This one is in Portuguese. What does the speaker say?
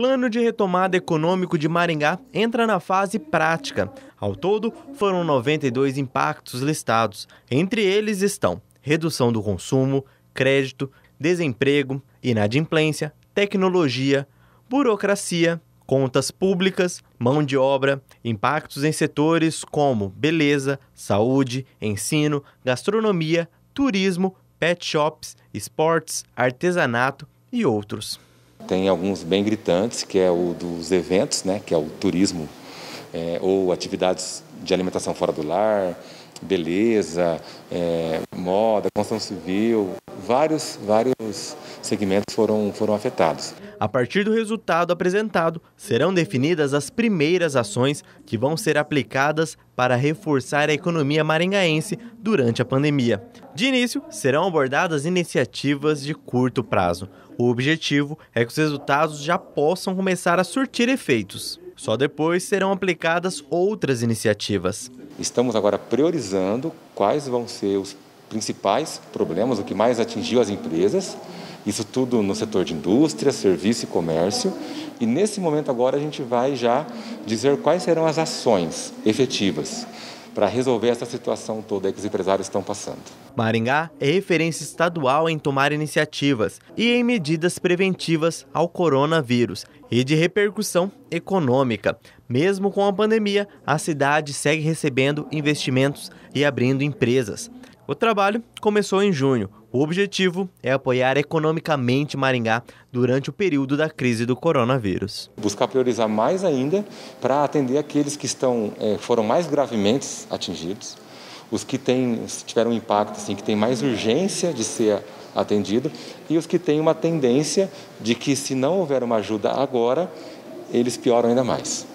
Plano de Retomada Econômico de Maringá entra na fase prática. Ao todo, foram 92 impactos listados. Entre eles estão redução do consumo, crédito, desemprego, inadimplência, tecnologia, burocracia, contas públicas, mão de obra, impactos em setores como beleza, saúde, ensino, gastronomia, turismo, pet shops, esportes, artesanato e outros. Tem alguns bem gritantes, que é o dos eventos, né, que é o turismo, é, ou atividades de alimentação fora do lar, beleza, é, moda, construção civil, vários, vários segmentos foram, foram afetados. A partir do resultado apresentado, serão definidas as primeiras ações que vão ser aplicadas para reforçar a economia maringaense durante a pandemia. De início, serão abordadas iniciativas de curto prazo. O objetivo é que os resultados já possam começar a surtir efeitos. Só depois serão aplicadas outras iniciativas. Estamos agora priorizando quais vão ser os principais problemas, o que mais atingiu as empresas, isso tudo no setor de indústria, serviço e comércio. E nesse momento agora a gente vai já dizer quais serão as ações efetivas para resolver essa situação toda que os empresários estão passando. Maringá é referência estadual em tomar iniciativas e em medidas preventivas ao coronavírus e de repercussão econômica. Mesmo com a pandemia, a cidade segue recebendo investimentos e abrindo empresas. O trabalho começou em junho. O objetivo é apoiar economicamente Maringá durante o período da crise do coronavírus. Buscar priorizar mais ainda para atender aqueles que estão, é, foram mais gravemente atingidos, os que têm, tiveram um impacto, assim, que têm mais urgência de ser atendido e os que têm uma tendência de que se não houver uma ajuda agora, eles pioram ainda mais.